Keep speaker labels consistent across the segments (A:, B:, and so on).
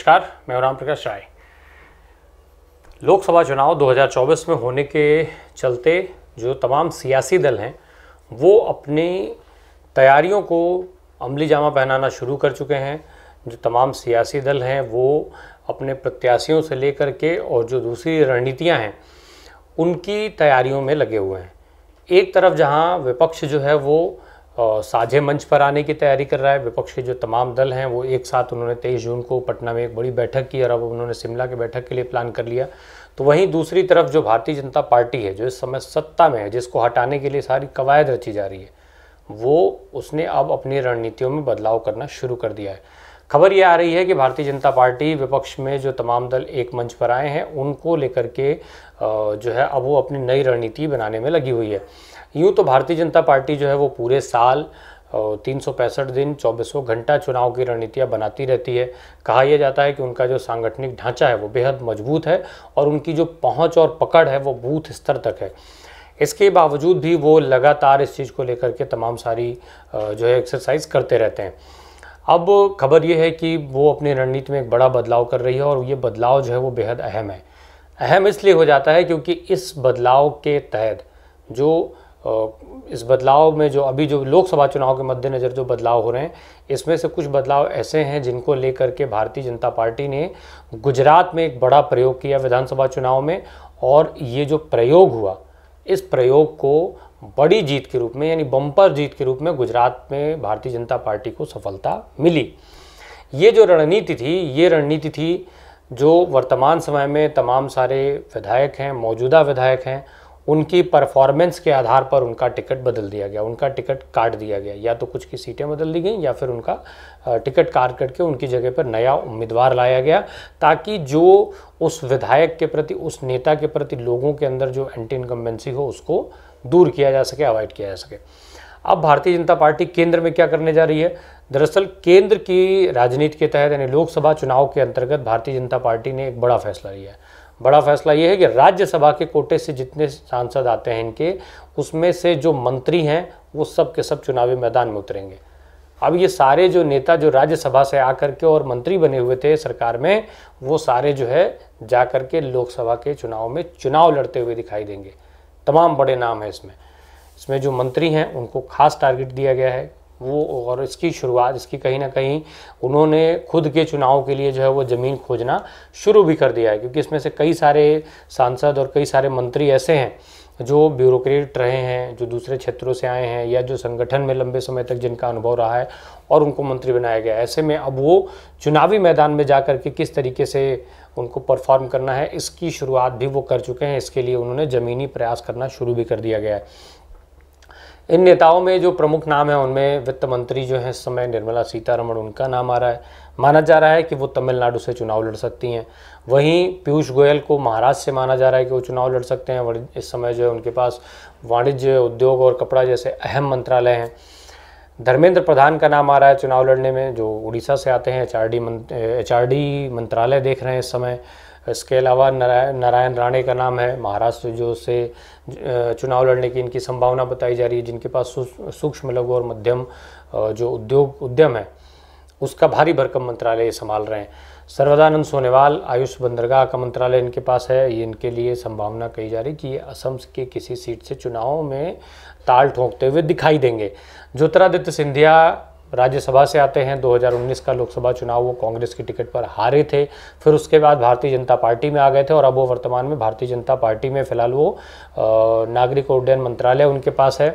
A: नमस्कार मैं राम प्रकाश राय लोकसभा चुनाव 2024 में होने के चलते जो तमाम सियासी दल हैं वो अपनी तैयारियों को अमली जामा पहनाना शुरू कर चुके हैं जो तमाम सियासी दल हैं वो अपने प्रत्याशियों से लेकर के और जो दूसरी रणनीतियां हैं उनकी तैयारियों में लगे हुए हैं एक तरफ जहां विपक्ष जो है वो और साझे मंच पर आने की तैयारी कर रहा है विपक्ष के जो तमाम दल हैं वो एक साथ उन्होंने 23 जून को पटना में एक बड़ी बैठक की और अब उन्होंने शिमला के बैठक के लिए प्लान कर लिया तो वहीं दूसरी तरफ जो भारतीय जनता पार्टी है जो इस समय सत्ता में है जिसको हटाने के लिए सारी कवायद रची जा रही है वो उसने अब अपनी रणनीतियों में बदलाव करना शुरू कर दिया है खबर ये आ रही है कि भारतीय जनता पार्टी विपक्ष में जो तमाम दल एक मंच पर आए हैं उनको लेकर के जो है अब वो अपनी नई रणनीति बनाने में लगी हुई है यूँ तो भारतीय जनता पार्टी जो है वो पूरे साल तीन दिन चौबीसों घंटा चुनाव की रणनीतियाँ बनाती रहती है कहा यह जाता है कि उनका जो सांगठनिक ढांचा है वो बेहद मजबूत है और उनकी जो पहुँच और पकड़ है वो बूथ स्तर तक है इसके बावजूद भी वो लगातार इस चीज़ को लेकर के तमाम सारी जो है एक्सरसाइज करते रहते हैं अब खबर यह है कि वो अपनी रणनीति में एक बड़ा बदलाव कर रही है और ये बदलाव जो है वो बेहद अहम है अहम इसलिए हो जाता है क्योंकि इस बदलाव के तहत जो इस बदलाव में जो अभी जो लोकसभा चुनाव के मद्देनज़र जो बदलाव हो रहे हैं इसमें से कुछ बदलाव ऐसे हैं जिनको लेकर के भारतीय जनता पार्टी ने गुजरात में एक बड़ा प्रयोग किया विधानसभा चुनाव में और ये जो प्रयोग हुआ इस प्रयोग को बड़ी जीत के रूप में यानी बम्पर जीत के रूप में गुजरात में भारतीय जनता पार्टी को सफलता मिली ये जो रणनीति थी ये रणनीति थी जो वर्तमान समय में तमाम सारे विधायक हैं मौजूदा विधायक हैं उनकी परफॉर्मेंस के आधार पर उनका टिकट बदल दिया गया उनका टिकट काट दिया गया या तो कुछ की सीटें बदल दी गई या फिर उनका टिकट काट करके उनकी जगह पर नया उम्मीदवार लाया गया ताकि जो उस विधायक के प्रति उस नेता के प्रति लोगों के अंदर जो एंटी इनकम्बेंसी हो उसको दूर किया जा सके अवॉइड किया जा सके अब भारतीय जनता पार्टी केंद्र में क्या करने जा रही है दरअसल केंद्र की राजनीति के तहत यानी लोकसभा चुनाव के अंतर्गत भारतीय जनता पार्टी ने एक बड़ा फैसला लिया है बड़ा फैसला ये है कि राज्यसभा के कोटे से जितने सांसद आते हैं इनके उसमें से जो मंत्री हैं वो सब के सब चुनावी मैदान में उतरेंगे अब ये सारे जो नेता जो राज्यसभा से आकर के और मंत्री बने हुए थे सरकार में वो सारे जो है जा के लोकसभा के चुनाव में चुनाव लड़ते हुए दिखाई देंगे तमाम बड़े नाम हैं इसमें इसमें जो मंत्री हैं उनको खास टारगेट दिया गया है वो और इसकी शुरुआत इसकी कहीं ना कहीं उन्होंने खुद के चुनाव के लिए जो है वो ज़मीन खोजना शुरू भी कर दिया है क्योंकि इसमें से कई सारे सांसद और कई सारे मंत्री ऐसे हैं जो ब्यूरोक्रेट रहे हैं जो दूसरे क्षेत्रों से आए हैं या जो संगठन में लंबे समय तक जिनका अनुभव रहा है और उनको मंत्री बनाया गया ऐसे में अब वो चुनावी मैदान में जा कर के किस तरीके से उनको परफॉर्म करना है इसकी शुरुआत भी वो कर चुके हैं इसके लिए उन्होंने ज़मीनी प्रयास करना शुरू भी कर दिया गया है इन नेताओं में जो प्रमुख नाम है उनमें वित्त मंत्री जो हैं इस समय निर्मला सीतारमण उनका नाम आ रहा है माना जा रहा है कि वो तमिलनाडु से चुनाव लड़ सकती हैं वहीं पीयूष गोयल को महाराष्ट्र से माना जा रहा है कि वो चुनाव लड़ सकते हैं इस समय जो है उनके पास वाणिज्य उद्योग और कपड़ा जैसे अहम मंत्रालय हैं धर्मेंद्र प्रधान का नाम आ रहा है चुनाव लड़ने में जो उड़ीसा से आते हैं एच आर मंत्रालय देख रहे हैं इस समय इसके अलावा नारायण नारायण राणे का नाम है महाराष्ट्र जो से चुनाव लड़ने की इनकी संभावना बताई जा रही है जिनके पास सूक्ष्म लघु और मध्यम जो उद्योग उद्यम है उसका भारी भरकम मंत्रालय संभाल रहे हैं सर्वदानंद सोनेवाल आयुष बंदरगाह का मंत्रालय इनके पास है ये इनके लिए संभावना कही जा रही कि ये असम के किसी सीट से चुनाव में ताल ठोंकते हुए दिखाई देंगे ज्योतिरादित्य सिंधिया राज्यसभा से आते हैं 2019 का लोकसभा चुनाव वो कांग्रेस की टिकट पर हारे थे फिर उसके बाद भारतीय जनता पार्टी में आ गए थे और अब वो वर्तमान में भारतीय जनता पार्टी में फिलहाल वो नागरिक उड्डयन मंत्रालय उनके पास है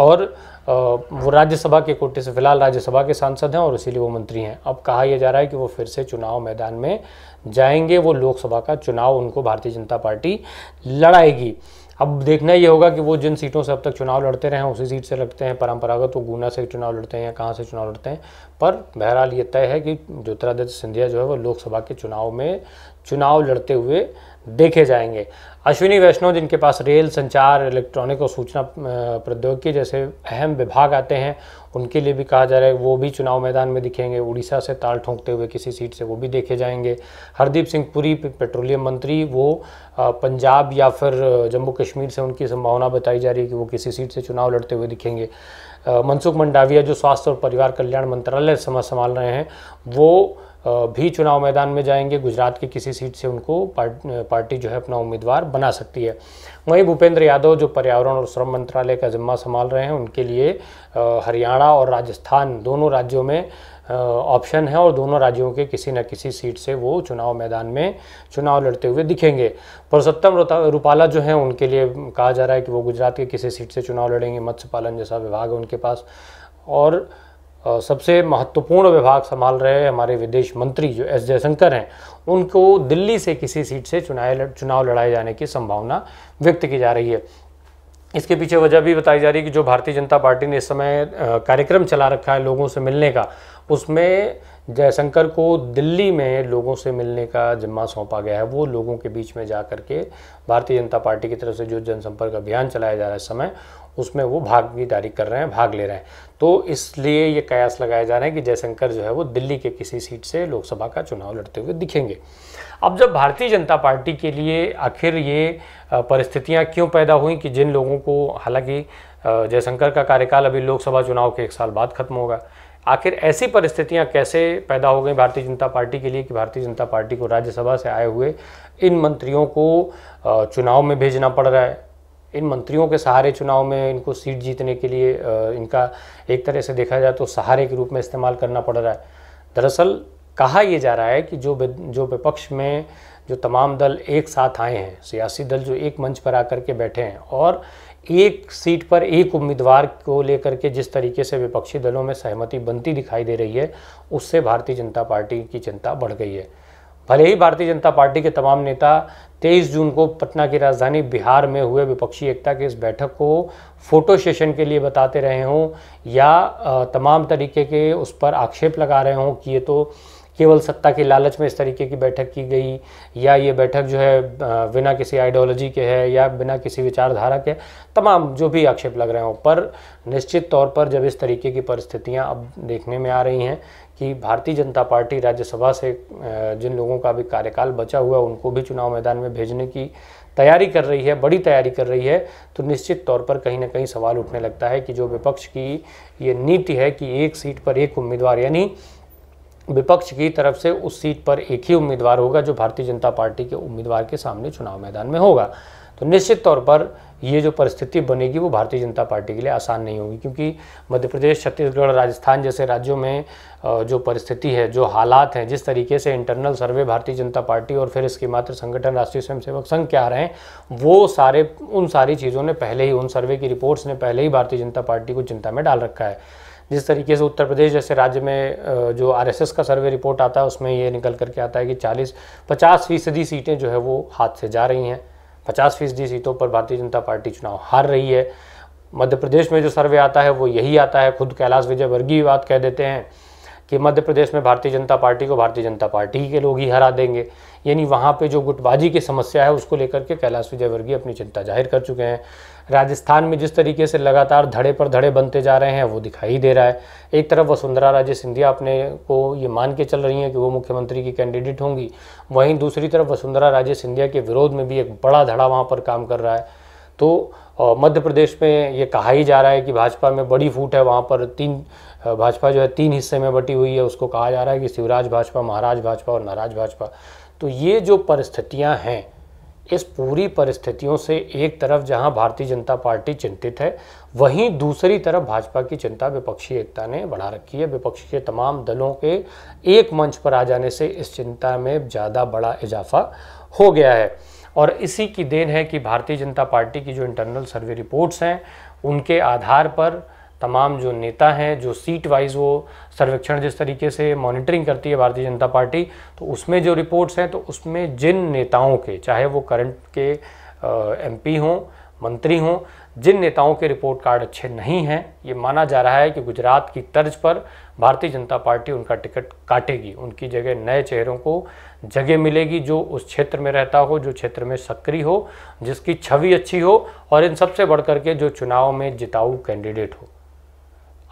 A: और वो राज्यसभा के कोटे से फिलहाल राज्यसभा के सांसद हैं और इसीलिए वो मंत्री हैं अब कहा यह जा रहा है कि वो फिर से चुनाव मैदान में जाएंगे वो लोकसभा का चुनाव उनको भारतीय जनता पार्टी लड़ाएगी अब देखना ये होगा कि वो जिन सीटों से अब तक चुनाव लड़ते रहे हैं उसी सीट से लड़ते हैं परंपरागत वो गुना से चुनाव लड़ते हैं या कहाँ से चुनाव लड़ते हैं पर बहरहाल ये तय है कि ज्योतिरादित्य सिंधिया जो है वो लोकसभा के चुनाव में चुनाव लड़ते हुए देखे जाएंगे अश्विनी वैष्णव जिनके पास रेल संचार इलेक्ट्रॉनिक और सूचना प्रौद्योगिकी जैसे अहम विभाग आते हैं उनके लिए भी कहा जा रहा है वो भी चुनाव मैदान में दिखेंगे उड़ीसा से ताल ठोंकते हुए किसी सीट से वो भी देखे जाएंगे हरदीप सिंह पुरी पेट्रोलियम मंत्री वो पंजाब या फिर जम्मू कश्मीर से उनकी संभावना बताई जा रही है कि वो किसी सीट से चुनाव लड़ते हुए दिखेंगे मनसुख मंडाविया जो स्वास्थ्य और परिवार कल्याण मंत्रालय समा संभाल रहे हैं वो भी चुनाव मैदान में जाएंगे गुजरात की किसी सीट से उनको पार्टी जो है अपना उम्मीदवार बना सकती है वहीं भूपेंद्र यादव जो पर्यावरण और श्रम मंत्रालय का जिम्मा संभाल रहे हैं उनके लिए हरियाणा और राजस्थान दोनों राज्यों में ऑप्शन है और दोनों राज्यों के किसी न किसी सीट से वो चुनाव मैदान में चुनाव लड़ते हुए दिखेंगे पुरुषोत्तम रूपाला जो हैं उनके लिए कहा जा रहा है कि वो गुजरात के किसी सीट से चुनाव लड़ेंगे मत्स्य पालन जैसा विभाग है उनके पास और सबसे महत्वपूर्ण विभाग संभाल रहे हमारे विदेश मंत्री जो एस जयशंकर हैं उनको दिल्ली से किसी सीट से चुनाव चुनाव लड़ाए जाने की संभावना व्यक्त की जा रही है इसके पीछे वजह भी बताई जा रही है कि जो भारतीय जनता पार्टी ने इस समय कार्यक्रम चला रखा है लोगों से मिलने का उसमें जयशंकर को दिल्ली में लोगों से मिलने का जिम्मा सौंपा गया है वो लोगों के बीच में जा कर के भारतीय जनता पार्टी की तरफ से जो जनसंपर्क अभियान चलाया जा रहा है इस समय उसमें वो भागीदारी कर रहे हैं भाग ले रहे हैं तो इसलिए ये कयास लगाए जा रहे हैं कि जयशंकर जो है वो दिल्ली के किसी सीट से लोकसभा का चुनाव लड़ते हुए दिखेंगे अब जब भारतीय जनता पार्टी के लिए आखिर ये परिस्थितियाँ क्यों पैदा हुई कि जिन लोगों को हालांकि जयशंकर का कार्यकाल अभी लोकसभा चुनाव के एक साल बाद खत्म होगा आखिर ऐसी परिस्थितियां कैसे पैदा हो गई भारतीय जनता पार्टी के लिए कि भारतीय जनता पार्टी को राज्यसभा से आए हुए इन मंत्रियों को चुनाव में भेजना पड़ रहा है इन मंत्रियों के सहारे चुनाव में इनको सीट जीतने के लिए इनका एक तरह से देखा जाए तो सहारे के रूप में इस्तेमाल करना पड़ रहा है दरअसल कहा यह जा रहा है कि जो जो विपक्ष में जो तमाम दल एक साथ आए हैं सियासी दल जो एक मंच पर आकर के बैठे हैं और एक सीट पर एक उम्मीदवार को लेकर के जिस तरीके से विपक्षी दलों में सहमति बनती दिखाई दे रही है उससे भारतीय जनता पार्टी की चिंता बढ़ गई है भले ही भारतीय जनता पार्टी के तमाम नेता 23 जून को पटना की राजधानी बिहार में हुए विपक्षी एकता के इस बैठक को फोटो सेशन के लिए बताते रहे हों या तमाम तरीके के उस पर आक्षेप लगा रहे हों कि ये तो केवल सत्ता के लालच में इस तरीके की बैठक की गई या ये बैठक जो है बिना किसी आइडियोलॉजी के है या बिना किसी विचारधारा के तमाम जो भी आक्षेप लग रहे हों पर निश्चित तौर पर जब इस तरीके की परिस्थितियां अब देखने में आ रही हैं कि भारतीय जनता पार्टी राज्यसभा से जिन लोगों का भी कार्यकाल बचा हुआ उनको भी चुनाव मैदान में भेजने की तैयारी कर रही है बड़ी तैयारी कर रही है तो निश्चित तौर पर कहीं ना कहीं सवाल उठने लगता है कि जो विपक्ष की ये नीति है कि एक सीट पर एक उम्मीदवार यानी विपक्ष की तरफ से उस सीट पर एक ही उम्मीदवार होगा जो भारतीय जनता पार्टी के उम्मीदवार के सामने चुनाव मैदान में होगा तो निश्चित तौर पर ये जो परिस्थिति बनेगी वो भारतीय जनता पार्टी के लिए आसान नहीं होगी क्योंकि मध्य प्रदेश छत्तीसगढ़ राजस्थान जैसे राज्यों में जो परिस्थिति है जो हालात हैं जिस तरीके से इंटरनल सर्वे भारतीय जनता पार्टी और फिर इसके मात्र संगठन राष्ट्रीय स्वयंसेवक संघ के आ रहे हैं वो सारे उन सारी चीज़ों ने पहले ही उन सर्वे की रिपोर्ट्स ने पहले ही भारतीय जनता पार्टी को चिंता में डाल रखा है जिस तरीके से उत्तर प्रदेश जैसे राज्य में जो आरएसएस का सर्वे रिपोर्ट आता है उसमें ये निकल करके आता है कि 40 50 फीसदी सीटें जो है वो हाथ से जा रही हैं पचास फीसदी सीटों पर भारतीय जनता पार्टी चुनाव हार रही है मध्य प्रदेश में जो सर्वे आता है वो यही आता है खुद कैलाश विजयवर्गीय बात कह देते हैं कि मध्य प्रदेश में भारतीय जनता पार्टी को भारतीय जनता पार्टी के लोग ही हरा देंगे यानी वहाँ पे जो गुटबाजी की समस्या है उसको लेकर के कैलाश विजयवर्गीय अपनी चिंता जाहिर कर चुके हैं राजस्थान में जिस तरीके से लगातार धड़े पर धड़े बनते जा रहे हैं वो दिखाई दे रहा है एक तरफ वसुंधरा राजे सिंधिया अपने को ये मान के चल रही हैं कि वो मुख्यमंत्री की कैंडिडेट होंगी वहीं दूसरी तरफ वसुंधरा राजे सिंधिया के विरोध में भी एक बड़ा धड़ा वहाँ पर काम कर रहा है तो मध्य प्रदेश में ये कहा ही जा रहा है कि भाजपा में बड़ी फूट है वहाँ पर तीन भाजपा जो है तीन हिस्से में बटी हुई है उसको कहा जा रहा है कि शिवराज भाजपा महाराज भाजपा और नाराज भाजपा तो ये जो परिस्थितियाँ हैं इस पूरी परिस्थितियों से एक तरफ जहाँ भारतीय जनता पार्टी चिंतित है वहीं दूसरी तरफ भाजपा की चिंता विपक्षी एकता ने बढ़ा रखी है विपक्ष के तमाम दलों के एक मंच पर आ जाने से इस चिंता में ज़्यादा बड़ा इजाफा हो गया है और इसी की देन है कि भारतीय जनता पार्टी की जो इंटरनल सर्वे रिपोर्ट्स हैं उनके आधार पर तमाम जो नेता हैं जो सीट वाइज वो सर्वेक्षण जिस तरीके से मॉनिटरिंग करती है भारतीय जनता पार्टी तो उसमें जो रिपोर्ट्स हैं तो उसमें जिन नेताओं के चाहे वो करंट के एमपी हों मंत्री हों जिन नेताओं के रिपोर्ट कार्ड अच्छे नहीं हैं ये माना जा रहा है कि गुजरात की तर्ज पर भारतीय जनता पार्टी उनका टिकट काटेगी उनकी जगह नए चेहरों को जगह मिलेगी जो उस क्षेत्र में रहता हो जो क्षेत्र में सक्रिय हो जिसकी छवि अच्छी हो और इन सबसे बढ़ करके जो चुनाव में जिताऊ कैंडिडेट हो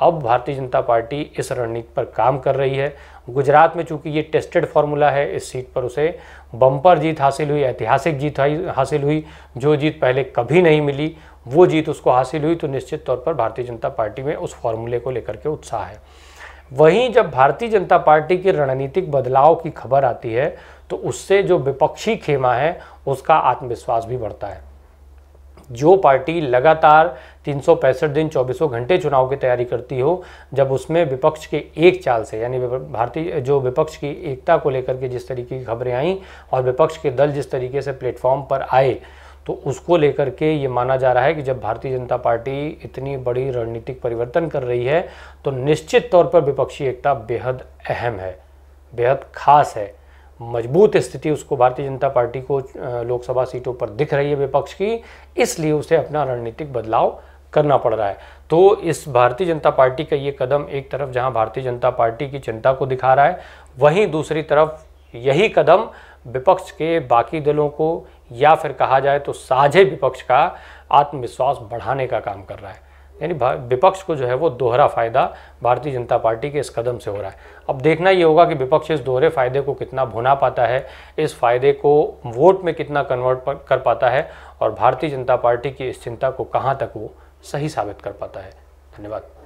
A: अब भारतीय जनता पार्टी इस रणनीति पर काम कर रही है गुजरात में चूंकि ये टेस्टेड फार्मूला है इस सीट पर उसे बम्पर जीत हासिल हुई ऐतिहासिक जीत हासिल हुई जो जीत पहले कभी नहीं मिली वो जीत उसको हासिल हुई तो निश्चित तौर पर भारतीय जनता पार्टी में उस फॉर्मूले को लेकर के उत्साह है वहीं जब भारतीय जनता पार्टी के रणनीतिक बदलाव की खबर आती है तो उससे जो विपक्षी खेमा है उसका आत्मविश्वास भी बढ़ता है जो पार्टी लगातार तीन दिन चौबीसों घंटे चुनाव की तैयारी करती हो जब उसमें विपक्ष के एक चाल से यानी भारतीय जो विपक्ष की एकता को लेकर के जिस तरीके की खबरें आईं और विपक्ष के दल जिस तरीके से प्लेटफॉर्म पर आए तो उसको लेकर के ये माना जा रहा है कि जब भारतीय जनता पार्टी इतनी बड़ी रणनीतिक परिवर्तन कर रही है तो निश्चित तौर पर विपक्षी एकता बेहद अहम है बेहद खास है मजबूत स्थिति उसको भारतीय जनता पार्टी को लोकसभा सीटों पर दिख रही है विपक्ष की इसलिए उसे अपना रणनीतिक बदलाव करना पड़ रहा है तो इस भारतीय जनता पार्टी का ये कदम एक तरफ जहां भारतीय जनता पार्टी की चिंता को दिखा रहा है वहीं दूसरी तरफ यही कदम विपक्ष के बाकी दलों को या फिर कहा जाए तो साझे विपक्ष का आत्मविश्वास बढ़ाने का काम कर रहा है यानी विपक्ष को जो है वो दोहरा फायदा भारतीय जनता पार्टी के इस कदम से हो रहा है अब देखना ये होगा कि विपक्ष इस दोहरे फायदे को कितना भुना पाता है इस फायदे को वोट में कितना कन्वर्ट कर पाता है और भारतीय जनता पार्टी की इस चिंता को कहाँ तक वो सही साबित कर पाता है धन्यवाद